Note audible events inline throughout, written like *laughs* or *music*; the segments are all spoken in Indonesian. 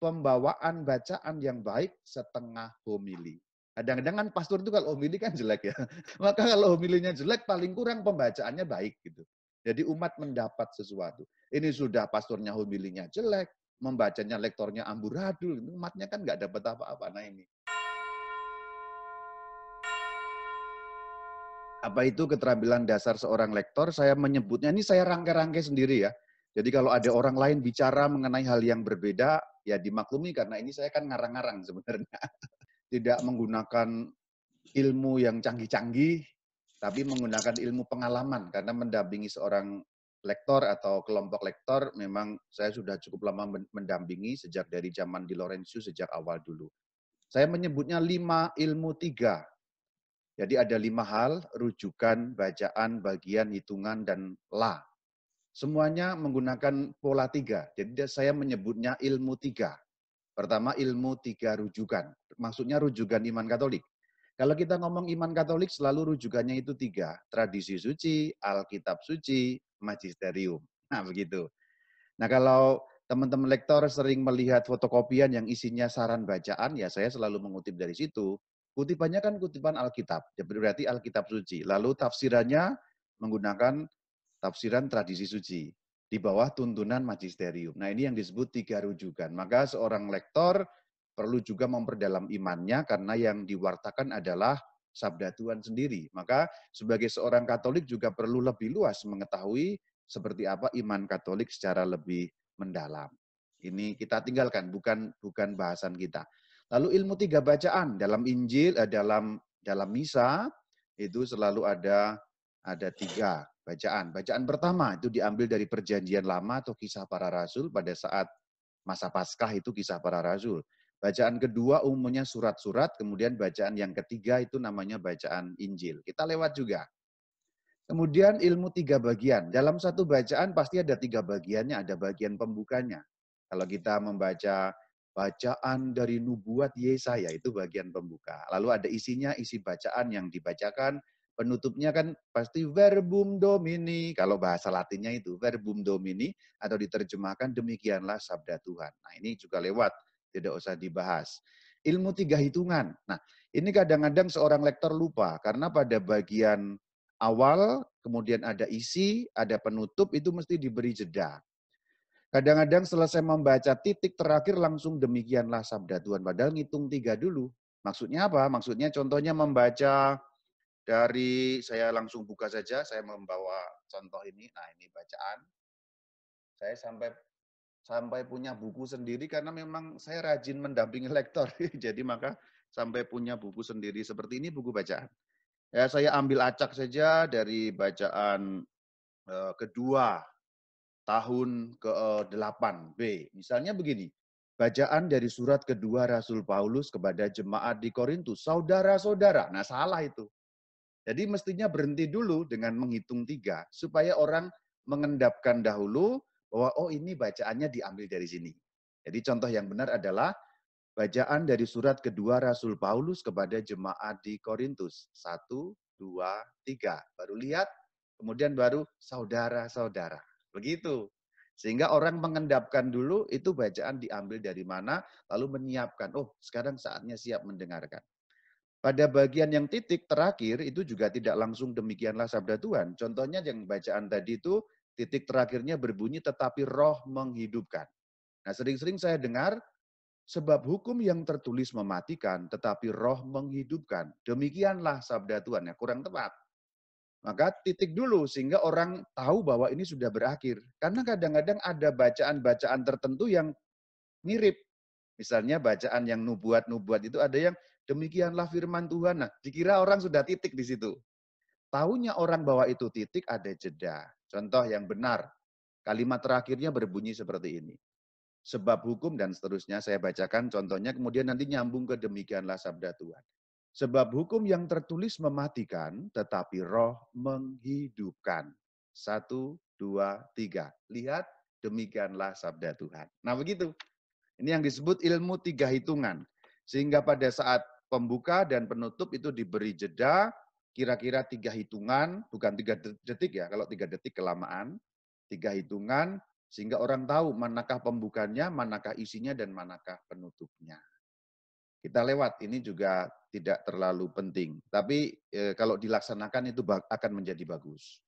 pembawaan bacaan yang baik setengah homili. Kadang-kadang kan pastor itu kalau homili kan jelek ya. *laughs* Maka kalau homilinya jelek paling kurang pembacaannya baik gitu. Jadi umat mendapat sesuatu. Ini sudah pastornya homilinya jelek, membacanya lektornya amburadul, umatnya kan nggak dapat apa-apa. Nah ini. Apa itu keterampilan dasar seorang lektor? Saya menyebutnya, ini saya rangkai-rangkai sendiri ya. Jadi kalau ada orang lain bicara mengenai hal yang berbeda, ya dimaklumi karena ini saya kan ngarang-ngarang sebenarnya. *laughs* Tidak menggunakan ilmu yang canggih-canggih, tapi menggunakan ilmu pengalaman karena mendampingi seorang lektor atau kelompok lektor memang saya sudah cukup lama mendampingi sejak dari zaman di Lorenzo sejak awal dulu. Saya menyebutnya lima ilmu tiga. Jadi ada lima hal, rujukan, bacaan, bagian, hitungan, dan lah. Semuanya menggunakan pola tiga. Jadi saya menyebutnya ilmu tiga. Pertama ilmu tiga rujukan. Maksudnya rujukan iman katolik. Kalau kita ngomong iman katolik selalu rujukannya itu tiga. Tradisi suci, Alkitab suci, magisterium. Nah begitu. Nah kalau teman-teman lektor sering melihat fotokopian yang isinya saran bacaan, ya saya selalu mengutip dari situ. Kutipannya kan kutipan Alkitab, berarti Alkitab suci. Lalu tafsirannya menggunakan tafsiran tradisi suci di bawah tuntunan magisterium. Nah, ini yang disebut tiga rujukan. Maka seorang lektor perlu juga memperdalam imannya karena yang diwartakan adalah sabda Tuhan sendiri. Maka sebagai seorang Katolik juga perlu lebih luas mengetahui seperti apa iman Katolik secara lebih mendalam. Ini kita tinggalkan, bukan bukan bahasan kita. Lalu ilmu tiga bacaan dalam Injil, eh, dalam dalam misa itu selalu ada ada tiga bacaan. Bacaan pertama itu diambil dari perjanjian lama atau kisah para rasul pada saat masa Paskah itu kisah para rasul. Bacaan kedua umumnya surat-surat, kemudian bacaan yang ketiga itu namanya bacaan Injil. Kita lewat juga. Kemudian ilmu tiga bagian. Dalam satu bacaan pasti ada tiga bagiannya, ada bagian pembukanya. Kalau kita membaca bacaan dari nubuat Yesaya itu bagian pembuka. Lalu ada isinya, isi bacaan yang dibacakan, penutupnya kan pasti verbum domini. Kalau bahasa latinnya itu verbum domini atau diterjemahkan demikianlah sabda Tuhan. Nah ini juga lewat, tidak usah dibahas. Ilmu tiga hitungan. Nah ini kadang-kadang seorang lektor lupa karena pada bagian awal, kemudian ada isi, ada penutup, itu mesti diberi jeda. Kadang-kadang selesai membaca titik terakhir langsung demikianlah sabda Tuhan. Padahal ngitung tiga dulu. Maksudnya apa? Maksudnya contohnya membaca dari saya langsung buka saja, saya membawa contoh ini. Nah, ini bacaan. Saya sampai sampai punya buku sendiri karena memang saya rajin mendampingi *laughs* lektor. Jadi maka sampai punya buku sendiri seperti ini buku bacaan. Ya, saya ambil acak saja dari bacaan eh, kedua tahun ke-8 B. Misalnya begini. Bacaan dari surat kedua Rasul Paulus kepada jemaat di Korintus, saudara-saudara. Nah, salah itu. Jadi mestinya berhenti dulu dengan menghitung tiga, supaya orang mengendapkan dahulu bahwa oh ini bacaannya diambil dari sini. Jadi contoh yang benar adalah bacaan dari surat kedua Rasul Paulus kepada jemaat di Korintus. Satu, dua, tiga. Baru lihat, kemudian baru saudara-saudara. Begitu. Sehingga orang mengendapkan dulu itu bacaan diambil dari mana, lalu menyiapkan, oh sekarang saatnya siap mendengarkan. Pada bagian yang titik terakhir itu juga tidak langsung demikianlah sabda Tuhan. Contohnya yang bacaan tadi itu titik terakhirnya berbunyi tetapi roh menghidupkan. Nah sering-sering saya dengar sebab hukum yang tertulis mematikan tetapi roh menghidupkan. Demikianlah sabda Tuhan. Ya, kurang tepat. Maka titik dulu sehingga orang tahu bahwa ini sudah berakhir. Karena kadang-kadang ada bacaan-bacaan tertentu yang mirip. Misalnya bacaan yang nubuat-nubuat itu ada yang Demikianlah firman Tuhan. Nah, dikira orang sudah titik di situ. Tahunya orang bahwa itu titik ada jeda. Contoh yang benar. Kalimat terakhirnya berbunyi seperti ini. Sebab hukum dan seterusnya saya bacakan contohnya kemudian nanti nyambung ke demikianlah sabda Tuhan. Sebab hukum yang tertulis mematikan, tetapi roh menghidupkan. Satu, dua, tiga. Lihat, demikianlah sabda Tuhan. Nah begitu. Ini yang disebut ilmu tiga hitungan. Sehingga pada saat pembuka dan penutup itu diberi jeda kira-kira tiga hitungan, bukan tiga detik ya, kalau tiga detik kelamaan, tiga hitungan, sehingga orang tahu manakah pembukanya, manakah isinya, dan manakah penutupnya. Kita lewat, ini juga tidak terlalu penting. Tapi e, kalau dilaksanakan itu akan menjadi bagus.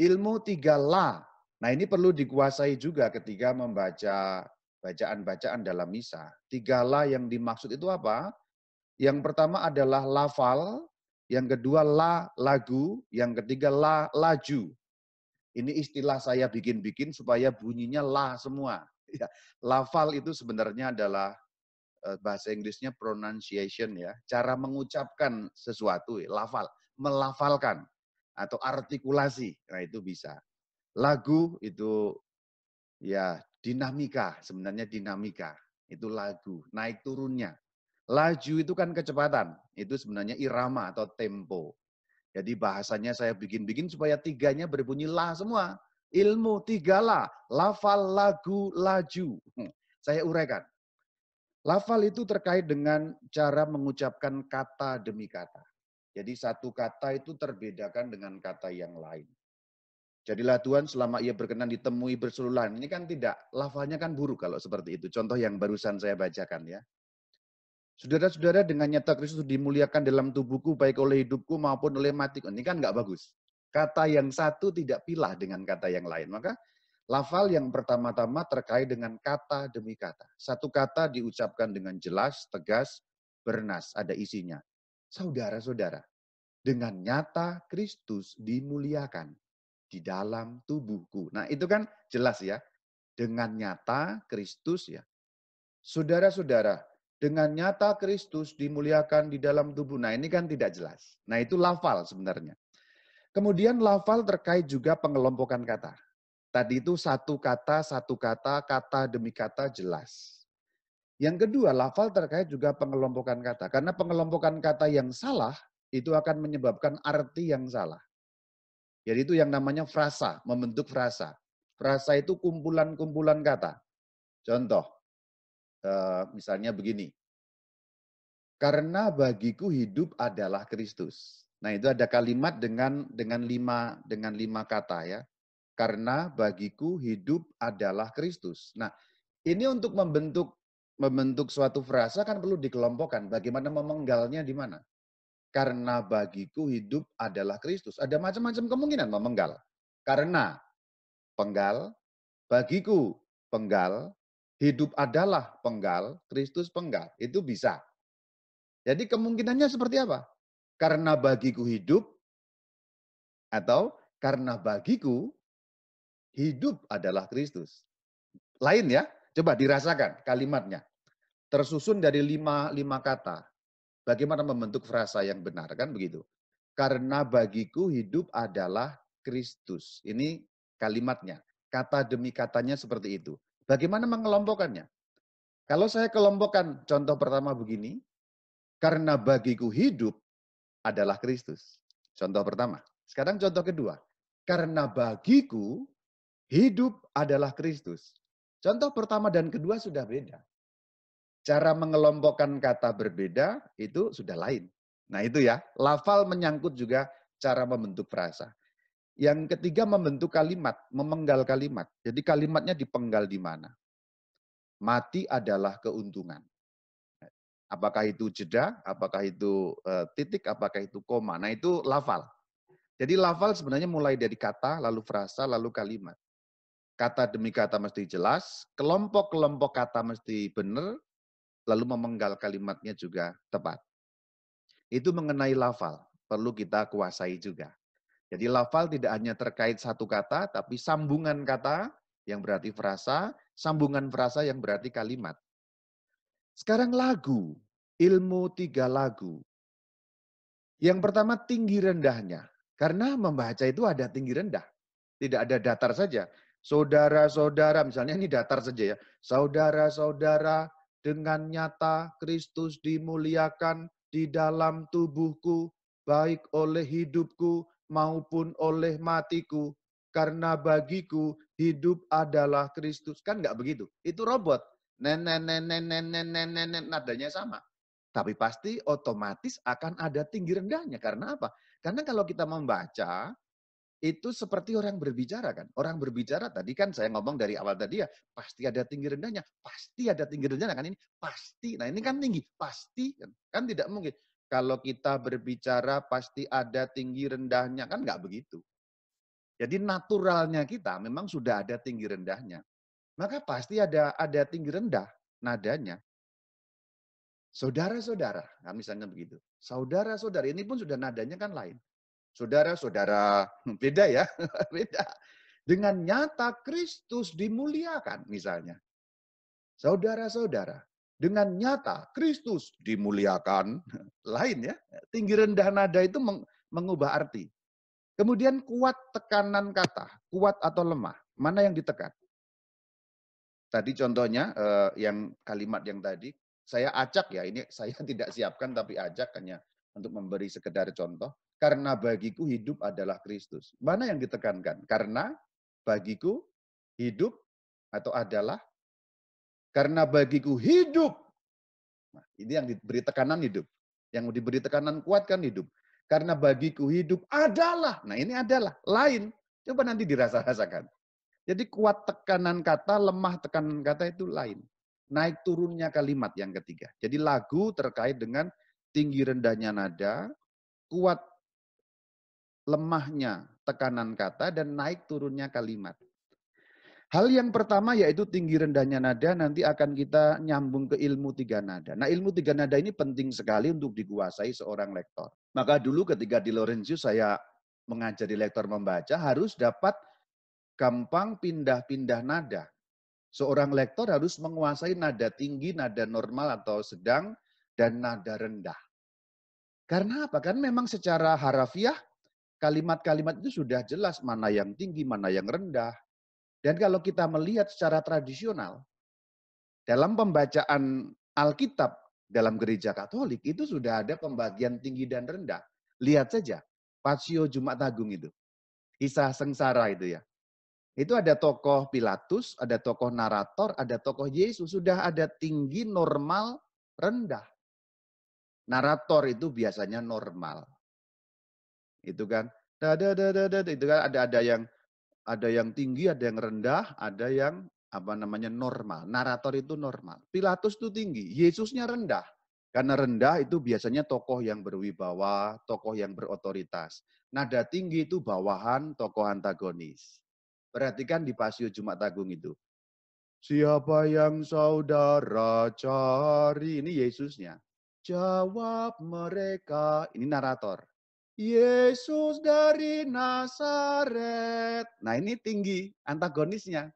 Ilmu tiga la. Nah ini perlu dikuasai juga ketika membaca bacaan-bacaan dalam misa. Tiga la yang dimaksud itu apa? Yang pertama adalah lafal, yang kedua la lagu, yang ketiga la laju. Ini istilah saya bikin-bikin supaya bunyinya la semua. *laughs* Ya, lafal itu sebenarnya adalah eh, bahasa Inggrisnya pronunciation ya, cara mengucapkan sesuatu, eh, lafal, melafalkan atau artikulasi. Nah, itu bisa. Lagu itu ya dinamika, sebenarnya dinamika. Itu lagu, naik turunnya. Laju itu kan kecepatan, itu sebenarnya irama atau tempo. Jadi bahasanya saya bikin-bikin supaya tiganya berbunyi la semua. Ilmu tiga la, lafal, lagu, laju. Hmm, saya uraikan. Lafal itu terkait dengan cara mengucapkan kata demi kata. Jadi satu kata itu terbedakan dengan kata yang lain. Jadilah Tuhan selama ia berkenan ditemui bersululan. Ini kan tidak, lafalnya kan buruk kalau seperti itu. Contoh yang barusan saya bacakan ya. Saudara-saudara dengan nyata Kristus dimuliakan dalam tubuhku baik oleh hidupku maupun oleh matiku. Ini kan nggak bagus. Kata yang satu tidak pilah dengan kata yang lain. Maka lafal yang pertama-tama terkait dengan kata demi kata. Satu kata diucapkan dengan jelas, tegas, bernas, ada isinya. Saudara-saudara, dengan nyata Kristus dimuliakan di dalam tubuhku. Nah itu kan jelas ya. Dengan nyata Kristus ya. Saudara-saudara, dengan nyata Kristus dimuliakan di dalam tubuh. Nah ini kan tidak jelas. Nah itu lafal sebenarnya. Kemudian lafal terkait juga pengelompokan kata. Tadi itu satu kata, satu kata, kata demi kata jelas. Yang kedua, lafal terkait juga pengelompokan kata. Karena pengelompokan kata yang salah, itu akan menyebabkan arti yang salah. Jadi itu yang namanya frasa, membentuk frasa. Frasa itu kumpulan-kumpulan kata. Contoh, Eh, misalnya begini. Karena bagiku hidup adalah Kristus. Nah, itu ada kalimat dengan dengan lima dengan lima kata ya. Karena bagiku hidup adalah Kristus. Nah, ini untuk membentuk membentuk suatu frasa kan perlu dikelompokkan. Bagaimana memenggalnya di mana? Karena bagiku hidup adalah Kristus. Ada macam-macam kemungkinan memenggal. Karena penggal, bagiku penggal, hidup adalah penggal, Kristus penggal. Itu bisa. Jadi kemungkinannya seperti apa? Karena bagiku hidup atau karena bagiku hidup adalah Kristus. Lain ya, coba dirasakan kalimatnya. Tersusun dari lima, lima kata. Bagaimana membentuk frasa yang benar, kan begitu. Karena bagiku hidup adalah Kristus. Ini kalimatnya. Kata demi katanya seperti itu. Bagaimana mengelompokkannya? Kalau saya kelompokkan contoh pertama begini, karena bagiku hidup adalah Kristus. Contoh pertama. Sekarang contoh kedua. Karena bagiku hidup adalah Kristus. Contoh pertama dan kedua sudah beda. Cara mengelompokkan kata berbeda itu sudah lain. Nah itu ya, lafal menyangkut juga cara membentuk frasa. Yang ketiga membentuk kalimat, memenggal kalimat. Jadi kalimatnya dipenggal di mana? Mati adalah keuntungan. Apakah itu jeda, apakah itu eh, titik, apakah itu koma. Nah itu lafal. Jadi lafal sebenarnya mulai dari kata, lalu frasa, lalu kalimat. Kata demi kata mesti jelas, kelompok-kelompok kata mesti benar, lalu memenggal kalimatnya juga tepat. Itu mengenai lafal, perlu kita kuasai juga. Jadi lafal tidak hanya terkait satu kata, tapi sambungan kata yang berarti frasa, sambungan frasa yang berarti kalimat. Sekarang lagu, ilmu tiga lagu. Yang pertama tinggi rendahnya, karena membaca itu ada tinggi rendah. Tidak ada datar saja. Saudara-saudara, misalnya ini datar saja ya. Saudara-saudara, dengan nyata Kristus dimuliakan di dalam tubuhku, baik oleh hidupku maupun oleh matiku, karena bagiku hidup adalah Kristus. Kan nggak begitu. Itu robot. Nenek, nadanya sama. Tapi pasti otomatis akan ada tinggi rendahnya. Karena apa? Karena kalau kita membaca, itu seperti orang berbicara kan. Orang berbicara tadi kan saya ngomong dari awal tadi ya, pasti ada tinggi rendahnya, pasti ada tinggi rendahnya kan ini, pasti. Nah ini kan tinggi, pasti kan, kan tidak mungkin kalau kita berbicara pasti ada tinggi rendahnya, kan nggak begitu. Jadi naturalnya kita memang sudah ada tinggi rendahnya. Maka pasti ada ada tinggi rendah nadanya. Saudara-saudara, nah misalnya begitu. Saudara-saudara, ini pun sudah nadanya kan lain. Saudara-saudara, *laughs* beda ya, *laughs* beda. Dengan nyata Kristus dimuliakan misalnya. Saudara-saudara, dengan nyata Kristus dimuliakan. *laughs* Lain ya. Tinggi rendah nada itu mengubah arti. Kemudian kuat tekanan kata, kuat atau lemah. Mana yang ditekan? Tadi contohnya eh, yang kalimat yang tadi, saya acak ya, ini *laughs* saya tidak siapkan tapi ajak hanya untuk memberi sekedar contoh. Karena bagiku hidup adalah Kristus. Mana yang ditekankan? Karena bagiku hidup atau adalah karena bagiku hidup. Nah, ini yang diberi tekanan hidup. Yang diberi tekanan kuatkan hidup. Karena bagiku hidup adalah. Nah ini adalah. Lain. Coba nanti dirasa-rasakan. Jadi kuat tekanan kata, lemah tekanan kata itu lain. Naik turunnya kalimat yang ketiga. Jadi lagu terkait dengan tinggi rendahnya nada, kuat lemahnya tekanan kata, dan naik turunnya kalimat. Hal yang pertama yaitu tinggi rendahnya nada nanti akan kita nyambung ke ilmu tiga nada. Nah ilmu tiga nada ini penting sekali untuk dikuasai seorang lektor. Maka dulu ketika di Lorenzo saya mengajari lektor membaca harus dapat gampang pindah-pindah nada. Seorang lektor harus menguasai nada tinggi, nada normal atau sedang, dan nada rendah. Karena apa? kan memang secara harafiah kalimat-kalimat itu sudah jelas mana yang tinggi, mana yang rendah, dan kalau kita melihat secara tradisional, dalam pembacaan Alkitab dalam gereja Katolik itu sudah ada pembagian tinggi dan rendah. Lihat saja, Pasio Jumat Agung itu. Kisah sengsara itu ya. Itu ada tokoh Pilatus, ada tokoh narator, ada tokoh Yesus. Sudah ada tinggi, normal, rendah. Narator itu biasanya normal. Itu kan. Itu kan ada ada yang ada yang tinggi, ada yang rendah, ada yang apa namanya normal. Narator itu normal. Pilatus itu tinggi, Yesusnya rendah. Karena rendah itu biasanya tokoh yang berwibawa, tokoh yang berotoritas. Nada tinggi itu bawahan, tokoh antagonis. Perhatikan di Pasio Jumat Agung itu. Siapa yang saudara cari? Ini Yesusnya. Jawab mereka. Ini narator. Yesus dari Nazaret. Nah ini tinggi antagonisnya.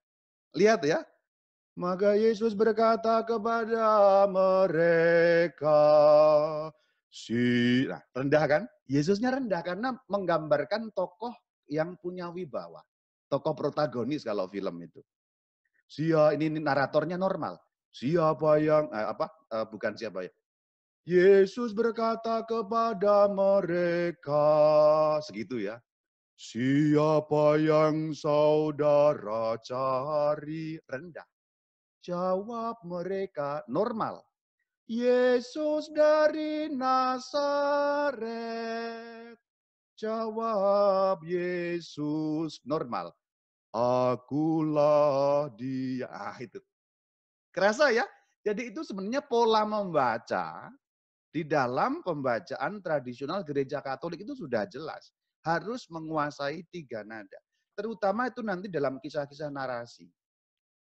Lihat ya. Maka Yesus berkata kepada mereka, si nah, rendah kan? Yesusnya rendah karena menggambarkan tokoh yang punya wibawa, tokoh protagonis kalau film itu. Siapa ini, ini naratornya normal. Siapa yang eh, apa? Eh, bukan siapa ya? Yesus berkata kepada mereka, segitu ya. Siapa yang saudara cari? Rendah. Jawab mereka normal. Yesus dari Nazaret. Jawab Yesus normal. Akulah dia. Ah, itu. Kerasa ya? Jadi itu sebenarnya pola membaca di dalam pembacaan tradisional gereja Katolik itu sudah jelas. Harus menguasai tiga nada. Terutama itu nanti dalam kisah-kisah narasi.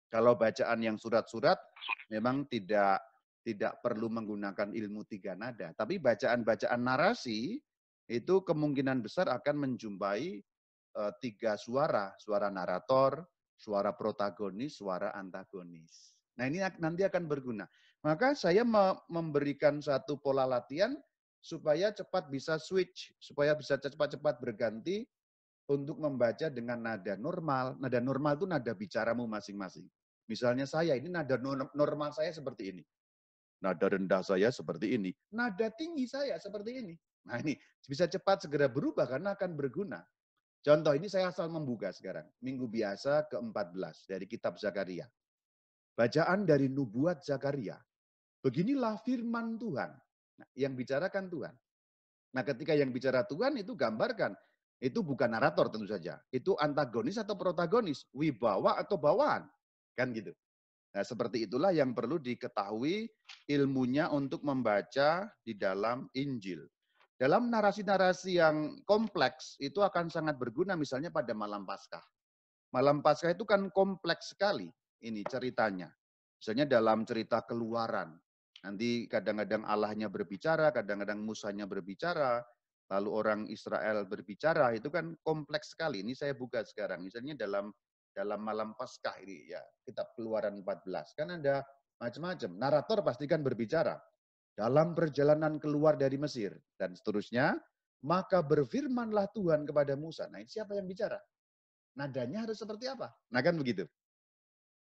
Kalau bacaan yang surat-surat memang tidak tidak perlu menggunakan ilmu tiga nada. Tapi bacaan-bacaan narasi itu kemungkinan besar akan menjumpai e, tiga suara. Suara narator, suara protagonis, suara antagonis. Nah ini nanti akan berguna. Maka saya memberikan satu pola latihan supaya cepat bisa switch, supaya bisa cepat-cepat berganti untuk membaca dengan nada normal. Nada normal itu nada bicaramu masing-masing. Misalnya saya, ini nada normal saya seperti ini. Nada rendah saya seperti ini. Nada tinggi saya seperti ini. Nah ini bisa cepat segera berubah karena akan berguna. Contoh ini saya asal membuka sekarang. Minggu biasa ke-14 dari kitab Zakaria. Bacaan dari Nubuat Zakaria. Beginilah firman Tuhan. Nah, yang bicarakan Tuhan. Nah, ketika yang bicara Tuhan itu gambarkan, itu bukan narator tentu saja. Itu antagonis atau protagonis, wibawa atau bawaan. Kan gitu. Nah, seperti itulah yang perlu diketahui ilmunya untuk membaca di dalam Injil. Dalam narasi-narasi yang kompleks itu akan sangat berguna misalnya pada malam Paskah. Malam Paskah itu kan kompleks sekali ini ceritanya. Misalnya dalam cerita keluaran, Nanti kadang-kadang Allahnya berbicara, kadang-kadang Musanya berbicara, lalu orang Israel berbicara, itu kan kompleks sekali. Ini saya buka sekarang. Misalnya dalam dalam malam Paskah ini ya, kitab Keluaran 14 kan ada macam-macam. Narator pastikan berbicara dalam perjalanan keluar dari Mesir dan seterusnya, maka berfirmanlah Tuhan kepada Musa. Nah, ini siapa yang bicara? Nadanya harus seperti apa? Nah, kan begitu.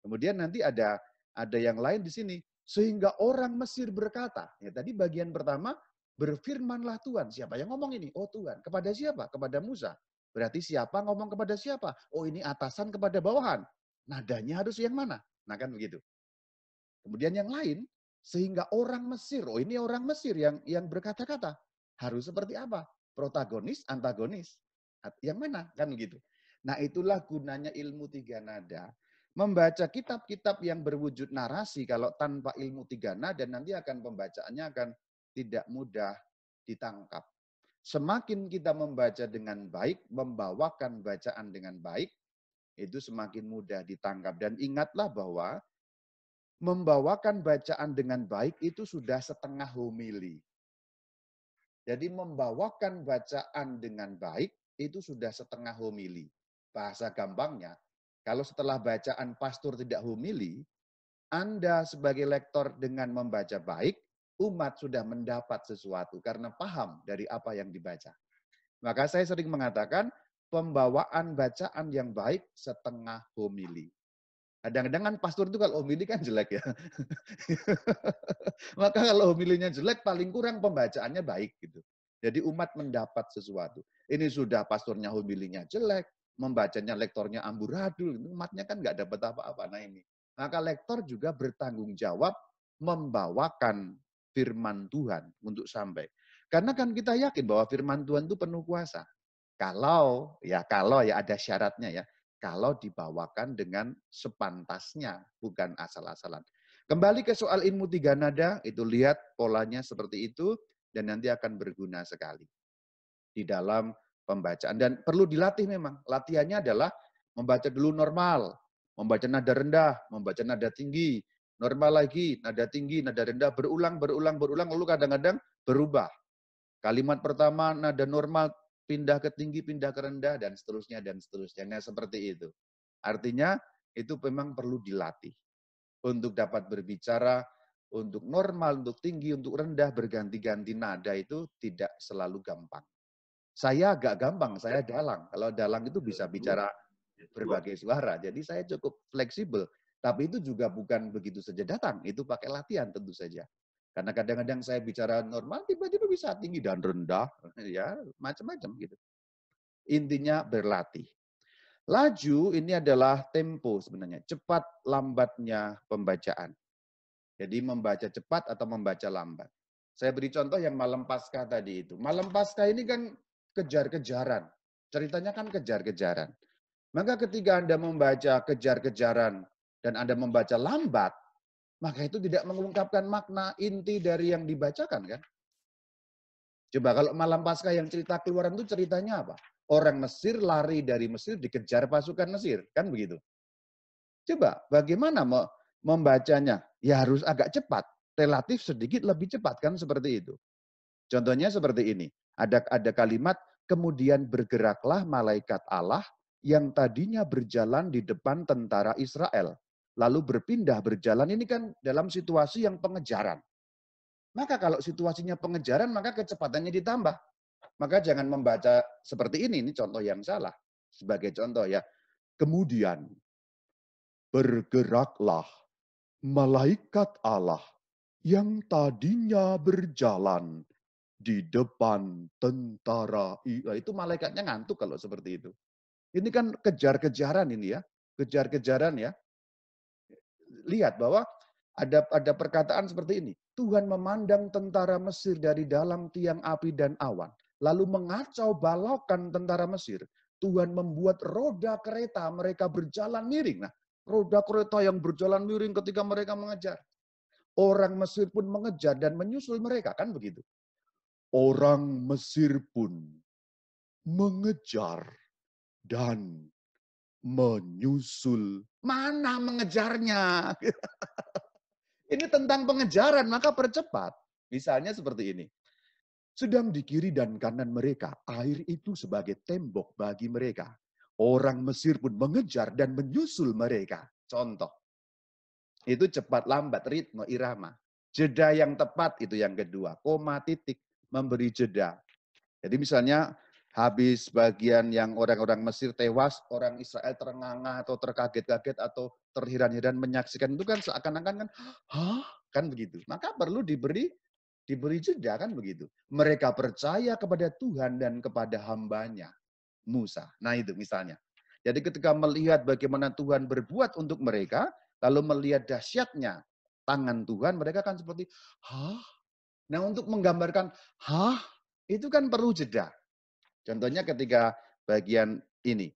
Kemudian nanti ada ada yang lain di sini. Sehingga orang Mesir berkata, ya tadi bagian pertama, berfirmanlah Tuhan. Siapa yang ngomong ini? Oh Tuhan. Kepada siapa? Kepada Musa. Berarti siapa ngomong kepada siapa? Oh ini atasan kepada bawahan. Nadanya harus yang mana? Nah kan begitu. Kemudian yang lain, sehingga orang Mesir, oh ini orang Mesir yang yang berkata-kata. Harus seperti apa? Protagonis, antagonis. Yang mana? Kan begitu. Nah itulah gunanya ilmu tiga nada membaca kitab-kitab yang berwujud narasi kalau tanpa ilmu tiga dan nanti akan pembacaannya akan tidak mudah ditangkap. Semakin kita membaca dengan baik, membawakan bacaan dengan baik, itu semakin mudah ditangkap. Dan ingatlah bahwa membawakan bacaan dengan baik itu sudah setengah homili. Jadi membawakan bacaan dengan baik itu sudah setengah homili. Bahasa gampangnya, kalau setelah bacaan pastor tidak humili, Anda sebagai lektor dengan membaca baik, umat sudah mendapat sesuatu karena paham dari apa yang dibaca. Maka saya sering mengatakan, pembawaan bacaan yang baik setengah homili. Kadang-kadang kan pastor itu kalau homili kan jelek ya. *laughs* Maka kalau homilinya jelek paling kurang pembacaannya baik gitu. Jadi umat mendapat sesuatu. Ini sudah pasturnya homilinya jelek, membacanya lektornya amburadul, umatnya kan nggak dapat apa-apa. Nah ini, maka lektor juga bertanggung jawab membawakan firman Tuhan untuk sampai. Karena kan kita yakin bahwa firman Tuhan itu penuh kuasa. Kalau ya kalau ya ada syaratnya ya, kalau dibawakan dengan sepantasnya, bukan asal-asalan. Kembali ke soal ilmu tiga nada, itu lihat polanya seperti itu dan nanti akan berguna sekali. Di dalam pembacaan. Dan perlu dilatih memang. Latihannya adalah membaca dulu normal, membaca nada rendah, membaca nada tinggi, normal lagi, nada tinggi, nada rendah, berulang, berulang, berulang, lalu kadang-kadang berubah. Kalimat pertama nada normal, pindah ke tinggi, pindah ke rendah, dan seterusnya, dan seterusnya. Nah, seperti itu. Artinya, itu memang perlu dilatih. Untuk dapat berbicara, untuk normal, untuk tinggi, untuk rendah, berganti-ganti nada itu tidak selalu gampang. Saya agak gampang, saya dalang. Kalau dalang itu bisa bicara iya, berbagai suara. Jadi saya cukup fleksibel. Tapi itu juga bukan begitu saja datang, itu pakai latihan tentu saja. Karena kadang-kadang saya bicara normal, tiba-tiba bisa tinggi dan rendah, *laughs* ya macam-macam gitu. Intinya berlatih. Laju ini adalah tempo sebenarnya, cepat lambatnya pembacaan. Jadi membaca cepat atau membaca lambat. Saya beri contoh yang malam pasca tadi itu. Malam pasca ini kan kejar-kejaran. Ceritanya kan kejar-kejaran. Maka ketika Anda membaca kejar-kejaran dan Anda membaca lambat, maka itu tidak mengungkapkan makna inti dari yang dibacakan kan? Coba kalau malam pasca yang cerita keluaran itu ceritanya apa? Orang Mesir lari dari Mesir dikejar pasukan Mesir, kan begitu? Coba bagaimana membacanya? Ya harus agak cepat, relatif sedikit lebih cepat kan seperti itu. Contohnya seperti ini. Ada ada kalimat kemudian bergeraklah malaikat Allah yang tadinya berjalan di depan tentara Israel lalu berpindah berjalan ini kan dalam situasi yang pengejaran. Maka kalau situasinya pengejaran maka kecepatannya ditambah. Maka jangan membaca seperti ini, ini contoh yang salah. Sebagai contoh ya. Kemudian bergeraklah malaikat Allah yang tadinya berjalan di depan tentara. itu malaikatnya ngantuk kalau seperti itu. Ini kan kejar-kejaran ini ya, kejar-kejaran ya. Lihat bahwa ada ada perkataan seperti ini. Tuhan memandang tentara Mesir dari dalam tiang api dan awan, lalu mengacau balokan tentara Mesir. Tuhan membuat roda kereta mereka berjalan miring. Nah, roda kereta yang berjalan miring ketika mereka mengejar. Orang Mesir pun mengejar dan menyusul mereka, kan begitu orang Mesir pun mengejar dan menyusul. Mana mengejarnya? *laughs* ini tentang pengejaran, maka percepat. Misalnya seperti ini. Sedang di kiri dan kanan mereka, air itu sebagai tembok bagi mereka. Orang Mesir pun mengejar dan menyusul mereka. Contoh. Itu cepat lambat, ritme, irama. Jeda yang tepat itu yang kedua, koma titik memberi jeda. Jadi misalnya habis bagian yang orang-orang Mesir tewas, orang Israel terenganga atau terkaget-kaget atau terhiran-hiran menyaksikan itu kan seakan-akan kan, hah? Kan begitu. Maka perlu diberi diberi jeda kan begitu. Mereka percaya kepada Tuhan dan kepada hambanya Musa. Nah itu misalnya. Jadi ketika melihat bagaimana Tuhan berbuat untuk mereka, lalu melihat dahsyatnya tangan Tuhan, mereka akan seperti, hah? Nah untuk menggambarkan, hah? Itu kan perlu jeda. Contohnya ketika bagian ini.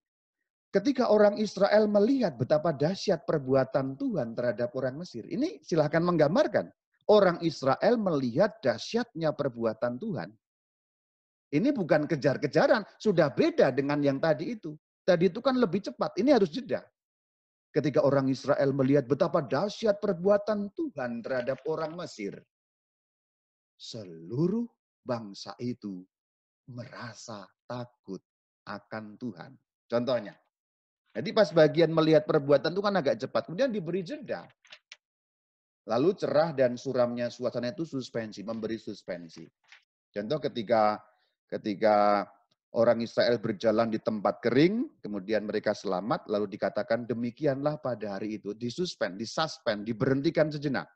Ketika orang Israel melihat betapa dahsyat perbuatan Tuhan terhadap orang Mesir. Ini silahkan menggambarkan. Orang Israel melihat dahsyatnya perbuatan Tuhan. Ini bukan kejar-kejaran, sudah beda dengan yang tadi itu. Tadi itu kan lebih cepat, ini harus jeda. Ketika orang Israel melihat betapa dahsyat perbuatan Tuhan terhadap orang Mesir seluruh bangsa itu merasa takut akan Tuhan. Contohnya, jadi pas bagian melihat perbuatan itu kan agak cepat. Kemudian diberi jeda. Lalu cerah dan suramnya suasana itu suspensi, memberi suspensi. Contoh ketika ketika orang Israel berjalan di tempat kering, kemudian mereka selamat, lalu dikatakan demikianlah pada hari itu, disuspend, disuspend, diberhentikan sejenak.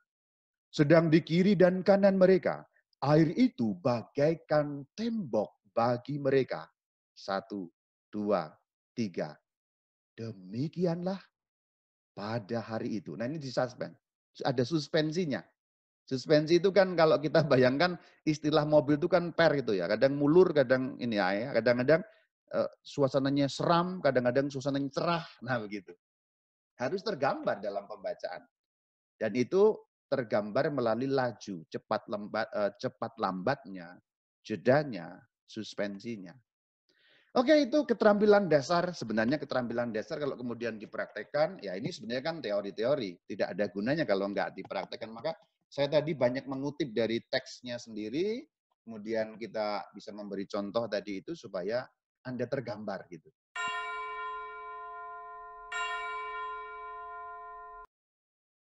Sedang di kiri dan kanan mereka, Air itu bagaikan tembok bagi mereka. Satu, dua, tiga. Demikianlah pada hari itu. Nah ini di suspend. Ada suspensinya. Suspensi itu kan kalau kita *laughs* bayangkan istilah mobil itu kan per gitu ya. Kadang mulur, kadang ini ya. ya. Kadang-kadang eh, suasananya seram, kadang-kadang suasananya cerah. Nah begitu. Harus tergambar dalam pembacaan. Dan itu tergambar melalui laju, cepat lembat, eh, cepat lambatnya, jedanya, suspensinya. Oke, itu keterampilan dasar. Sebenarnya keterampilan dasar kalau kemudian dipraktekkan, ya ini sebenarnya kan teori-teori. Tidak ada gunanya kalau nggak dipraktekkan. Maka saya tadi banyak mengutip dari teksnya sendiri, kemudian kita bisa memberi contoh tadi itu supaya Anda tergambar gitu.